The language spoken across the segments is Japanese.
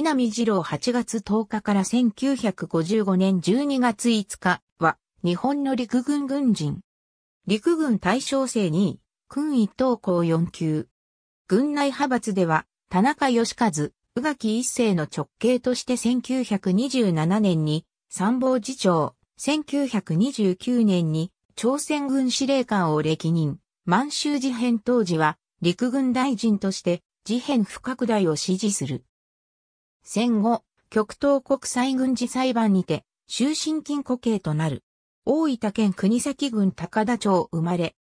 南二郎8月10日から1955年12月5日は、日本の陸軍軍人。陸軍大将生2位、軍一等校4級。軍内派閥では、田中義和、宇垣一世の直系として1927年に参謀次長、1929年に朝鮮軍司令官を歴任。満州事変当時は陸軍大臣として事変不拡大を支持する。戦後、極東国際軍事裁判にて、終身禁固刑となる。大分県国崎郡高田町生まれ。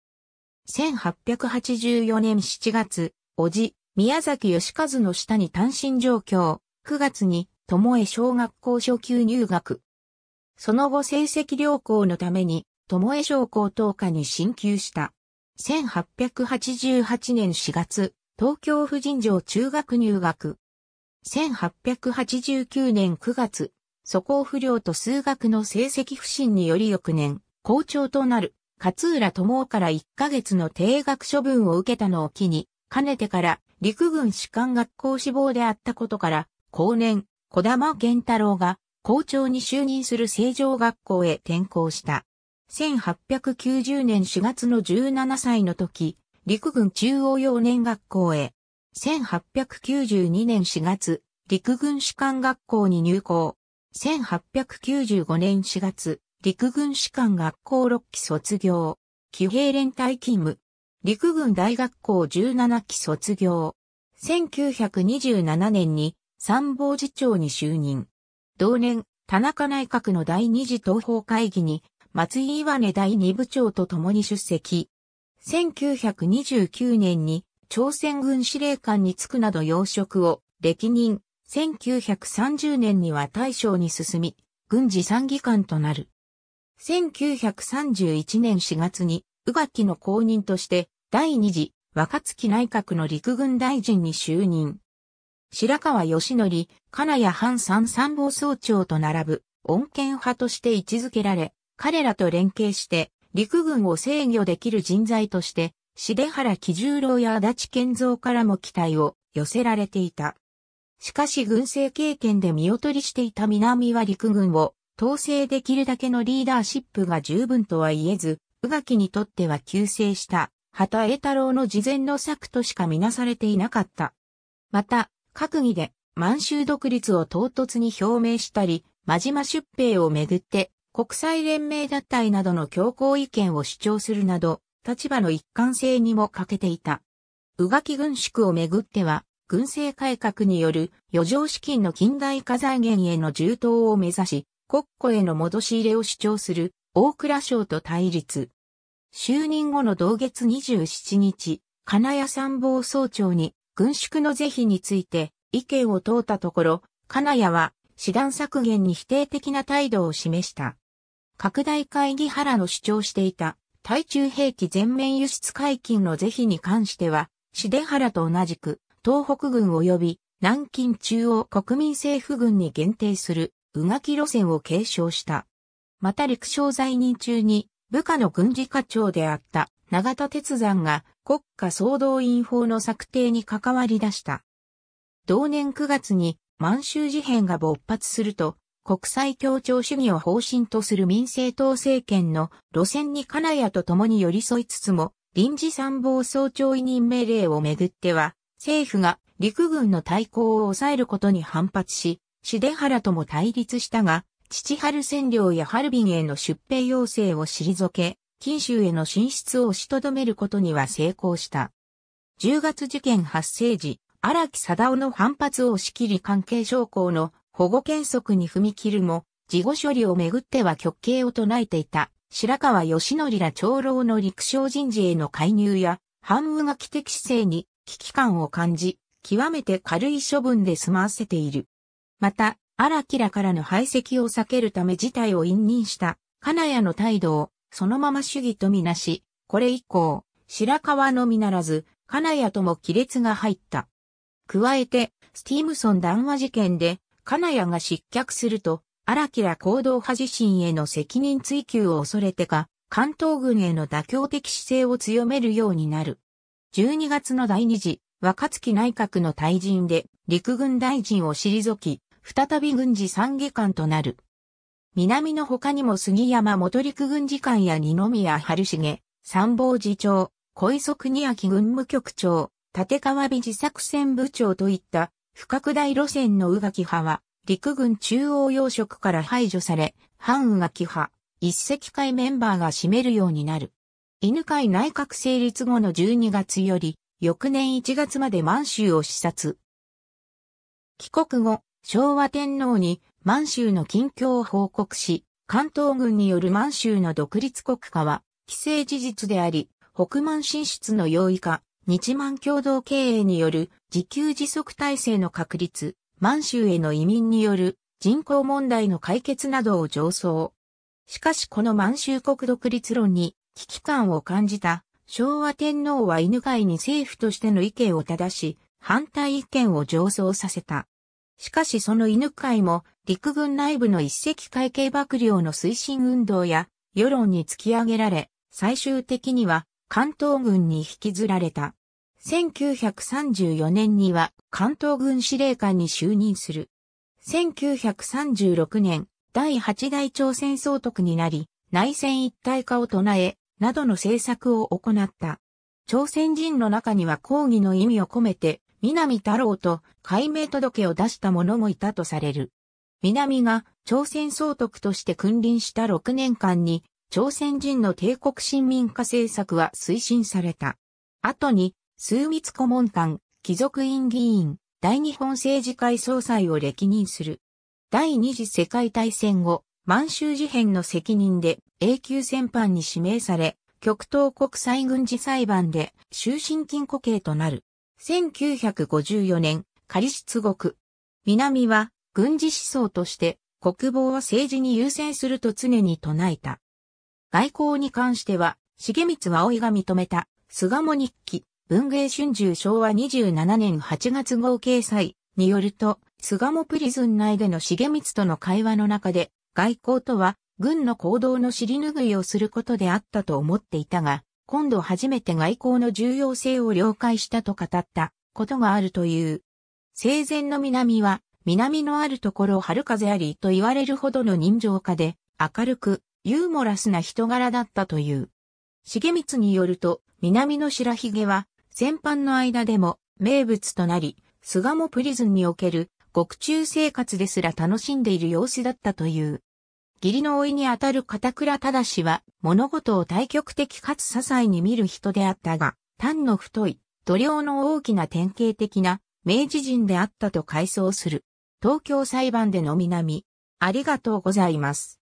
1884年7月、叔父、宮崎義和の下に単身上京。9月に、友江小学校初級入学。その後成績良好のために、友江小高等科に進級した。1888年4月、東京婦人城中学入学。1889年9月、素行不良と数学の成績不振により翌年、校長となる、勝浦智夫から1ヶ月の定額処分を受けたのを機に、かねてから陸軍士官学校志望であったことから、後年、小玉健太郎が校長に就任する成城学校へ転校した。1890年4月の17歳の時、陸軍中央幼年学校へ1892年4月、陸軍士官学校に入校。1895年4月、陸軍士官学校6期卒業。騎兵連隊勤務。陸軍大学校17期卒業。1927年に参謀次長に就任。同年、田中内閣の第二次東方会議に松井岩根第二部長と共に出席。1929年に朝鮮軍司令官に就くなど要職を歴任、1930年には大将に進み、軍事参議官となる。1931年4月に、宇垣の公認として、第二次若月内閣の陸軍大臣に就任。白川義則、金谷藩三参謀総長と並ぶ、恩恵派として位置づけられ、彼らと連携して、陸軍を制御できる人材として、重原喜十郎や足立健三からも期待を寄せられていた。しかし軍政経験で見劣りしていた南は陸軍を統制できるだけのリーダーシップが十分とは言えず、宇垣にとっては救世した畑江太郎の事前の策としか見なされていなかった。また、閣議で満州独立を唐突に表明したり、真島出兵をめぐって国際連盟脱退などの強硬意見を主張するなど、立場の一貫性にも欠けていた。宇垣軍縮をめぐっては、軍政改革による余剰資金の近代化財源への充当を目指し、国庫への戻し入れを主張する大蔵省と対立。就任後の同月27日、金谷参謀総長に軍縮の是非について意見を問うたところ、金谷は師団削減に否定的な態度を示した。拡大会議原の主張していた対中兵器全面輸出解禁の是非に関しては、シ原と同じく、東北軍及び南京中央国民政府軍に限定する、うがき路線を継承した。また陸将在任中に、部下の軍事課長であった永田鉄山が国家総動員法の策定に関わり出した。同年9月に満州事変が勃発すると、国際協調主義を方針とする民政党政権の路線に金谷と共に寄り添いつつも、臨時参謀総長委任命令をめぐっては、政府が陸軍の対抗を抑えることに反発し、シデ原とも対立したが、父春占領やハルビンへの出兵要請を退け、近州への進出を押しとどめることには成功した。10月事件発生時、荒木貞夫の反発を押し切り関係将校の保護原則に踏み切るも、事後処理をめぐっては極刑を唱えていた、白川義則ら長老の陸将人事への介入や、反右が既的姿勢に危機感を感じ、極めて軽い処分で済ませている。また、荒木らからの排斥を避けるため事態を隠任した、金谷の態度を、そのまま主義とみなし、これ以降、白川のみならず、金谷とも亀裂が入った。加えて、スティームソン談話事件で、金谷が失脚すると、荒木ら行動派自身への責任追及を恐れてか、関東軍への妥協的姿勢を強めるようになる。12月の第二次、若月内閣の退陣で、陸軍大臣を退き、再び軍事参議官となる。南の他にも杉山元陸軍次官や二宮春重、参謀次長、小磯国明軍務局長、立川美次作戦部長といった不拡大路線の宇垣派は、陸軍中央要職から排除され、反宇垣派、一石会メンバーが占めるようになる。犬会内閣成立後の12月より、翌年1月まで満州を視察。帰国後、昭和天皇に満州の近況を報告し、関東軍による満州の独立国家は、既成事実であり、北満進出の容易化、日満共同経営による自給自足体制の確立、満州への移民による人口問題の解決などを上層。しかしこの満州国独立論に危機感を感じた昭和天皇は犬飼に政府としての意見を正し、反対意見を上層させた。しかしその犬飼も陸軍内部の一石会計幕僚の推進運動や世論に突き上げられ、最終的には関東軍に引きずられた。1934年には関東軍司令官に就任する。1936年、第8代朝鮮総督になり、内戦一体化を唱え、などの政策を行った。朝鮮人の中には抗議の意味を込めて、南太郎と解明届を出した者もいたとされる。南が朝鮮総督として君臨した6年間に朝鮮人の帝国新民化政策は推進された。後に、枢密顧問官、貴族院議員、大日本政治会総裁を歴任する。第二次世界大戦後、満州事変の責任で永久戦犯に指名され、極東国際軍事裁判で終身禁固刑となる。1954年、仮出国。南は軍事思想として国防は政治に優先すると常に唱えた。外交に関しては、重光葵が認めた、菅も日記、文芸春秋昭和27年8月号掲載によると、菅もプリズン内での重光との会話の中で、外交とは、軍の行動の尻拭いをすることであったと思っていたが、今度初めて外交の重要性を了解したと語ったことがあるという。生前の南は、南のあるところ春風ありと言われるほどの人情家で、明るく、ユーモラスな人柄だったという。重光によると、南の白髭は、全般の間でも名物となり、菅もプリズンにおける獄中生活ですら楽しんでいる様子だったという。義理の老いにあたる片倉忠は物事を対極的かつ些細に見る人であったが、単の太い、度量の大きな典型的な明治人であったと回想する。東京裁判での南。ありがとうございます。